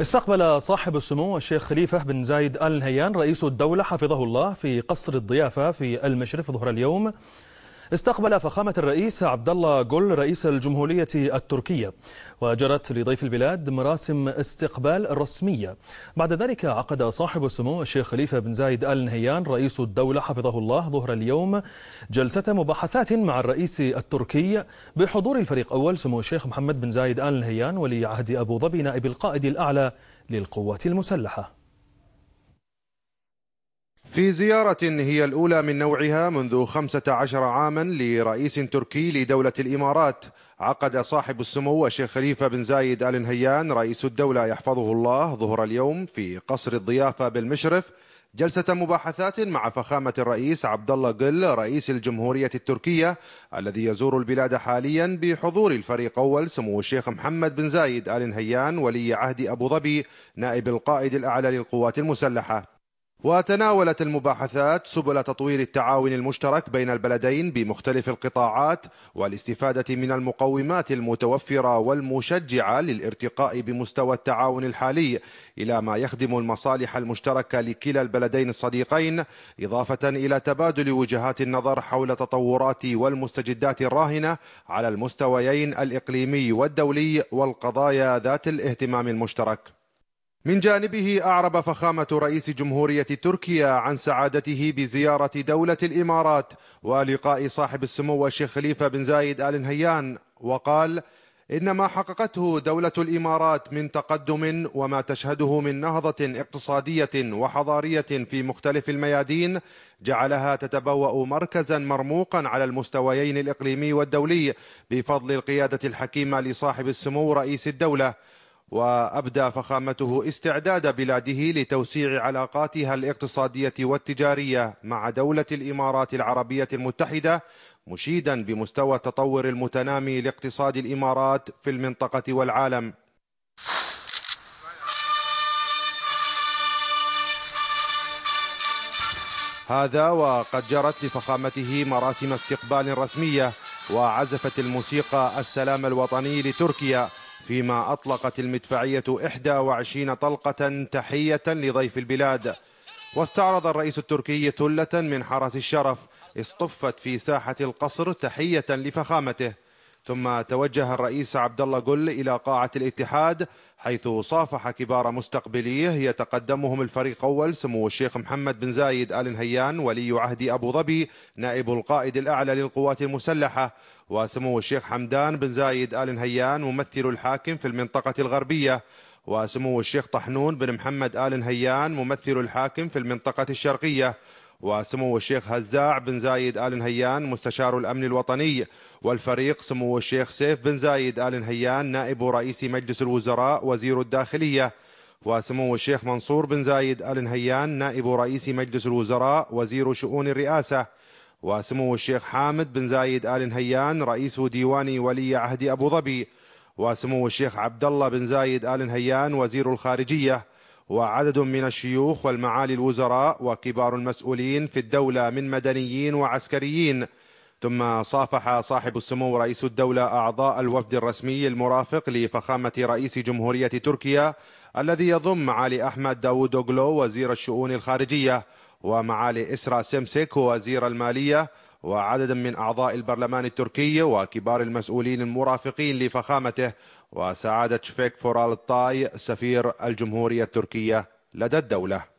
استقبل صاحب السمو الشيخ خليفة بن زايد آل نهيان رئيس الدولة حفظه الله في قصر الضيافة في المشرف ظهر اليوم استقبل فخامة الرئيس عبد الله جل رئيس الجمهورية التركية وجرت لضيف البلاد مراسم استقبال رسمية بعد ذلك عقد صاحب السمو الشيخ خليفة بن زايد آل نهيان رئيس الدولة حفظه الله ظهر اليوم جلسة مباحثات مع الرئيس التركي بحضور الفريق أول سمو الشيخ محمد بن زايد آل نهيان ولي عهد أبو ظبي نائب القائد الأعلى للقوات المسلحة في زيارة هي الأولى من نوعها منذ 15 عاما لرئيس تركي لدولة الإمارات عقد صاحب السمو الشيخ خليفة بن زايد آل نهيان رئيس الدولة يحفظه الله ظهر اليوم في قصر الضيافة بالمشرف جلسة مباحثات مع فخامة الرئيس عبد الله قل رئيس الجمهورية التركية الذي يزور البلاد حاليا بحضور الفريق أول سمو الشيخ محمد بن زايد آل نهيان ولي عهد أبو ظبي نائب القائد الأعلى للقوات المسلحة وتناولت المباحثات سبل تطوير التعاون المشترك بين البلدين بمختلف القطاعات والاستفادة من المقومات المتوفرة والمشجعة للارتقاء بمستوى التعاون الحالي إلى ما يخدم المصالح المشتركة لكلا البلدين الصديقين إضافة إلى تبادل وجهات النظر حول تطورات والمستجدات الراهنة على المستويين الإقليمي والدولي والقضايا ذات الاهتمام المشترك من جانبه أعرب فخامة رئيس جمهورية تركيا عن سعادته بزيارة دولة الإمارات ولقاء صاحب السمو الشيخ خليفة بن زايد آل نهيان وقال إن ما حققته دولة الإمارات من تقدم وما تشهده من نهضة اقتصادية وحضارية في مختلف الميادين جعلها تتبوأ مركزا مرموقا على المستويين الإقليمي والدولي بفضل القيادة الحكيمة لصاحب السمو رئيس الدولة وابدى فخامته استعداد بلاده لتوسيع علاقاتها الاقتصاديه والتجاريه مع دوله الامارات العربيه المتحده مشيدا بمستوى التطور المتنامي لاقتصاد الامارات في المنطقه والعالم هذا وقد جرت لفخامته مراسم استقبال رسميه وعزفت الموسيقى السلام الوطني لتركيا فيما أطلقت المدفعية 21 طلقة تحية لضيف البلاد واستعرض الرئيس التركي ثلة من حرس الشرف اصطفت في ساحة القصر تحية لفخامته ثم توجه الرئيس عبد الله قل إلى قاعة الاتحاد حيث صافح كبار مستقبليه يتقدمهم الفريق أول سمو الشيخ محمد بن زايد آل نهيان ولي عهد أبو ظبي نائب القائد الأعلى للقوات المسلحة وسمو الشيخ حمدان بن زايد آل نهيان ممثل الحاكم في المنطقة الغربية وسمو الشيخ طحنون بن محمد آل نهيان ممثل الحاكم في المنطقة الشرقية وسمو الشيخ هزاع بن زايد آل نهيان مستشار الأمن الوطني والفريق سمو الشيخ سيف بن زايد آل نهيان نائب رئيس مجلس الوزراء وزير الداخلية وسمو الشيخ منصور بن زايد آل نهيان نائب رئيس مجلس الوزراء وزير شؤون الرئاسة وسمو الشيخ حامد بن زايد آل نهيان رئيس ديوان ولي عهد أبو ظبي وسمو الشيخ عبد الله بن زايد آل نهيان وزير الخارجية وعدد من الشيوخ والمعالي الوزراء وكبار المسؤولين في الدولة من مدنيين وعسكريين ثم صافح صاحب السمو رئيس الدولة أعضاء الوفد الرسمي المرافق لفخامة رئيس جمهورية تركيا الذي يضم معالي أحمد أوغلو وزير الشؤون الخارجية ومعالي إسرا سيمسيك وزير المالية وعددا من أعضاء البرلمان التركي وكبار المسؤولين المرافقين لفخامته وسعادة شفيك فورال الطاي سفير الجمهورية التركية لدى الدولة